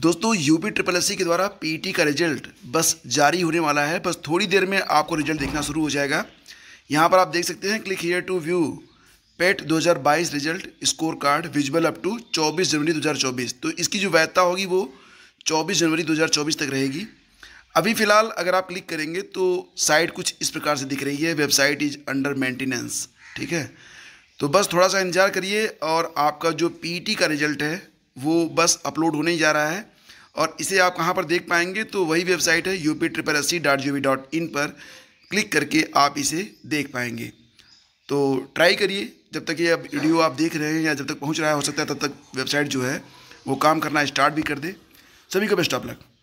दोस्तों UP triple S के द्वारा पीटी का रिजल्ट बस जारी होने वाला है बस थोड़ी देर में आपको रिजल्ट देखना शुरू हो जाएगा यहाँ पर आप देख सकते हैं click here to view PET 2022 result score card visual up to 24 January 2024 तो इसकी जो वैधता होगी वो 24 जनवरी 2024 तक रहेगी अभी फ़िलहाल अगर आप क्लिक करेंगे तो साइट कुछ इस प्रकार से दिख रही है वेबसाइट इज अंडर मेंटेनेंस ठीक है तो बस थोड़ा सा इंतज़ार करिए और आपका जो पीटी का रिजल्ट है वो बस अपलोड होने ही जा रहा है और इसे आप कहाँ पर देख पाएंगे तो वही वेबसाइट है U P triple S C dot G V dot in पर क्लिक करके आप इसे देख पाएंगे तो ट्राई करिए जब तक ये अब वीडियो आप देख रहे हैं या जब तक पहुँच रहा है हो सकता है तब तक वेबसाइट जो है वो काम करना स्टार्ट भी कर दे सभी को बेस्ट ऑफ लक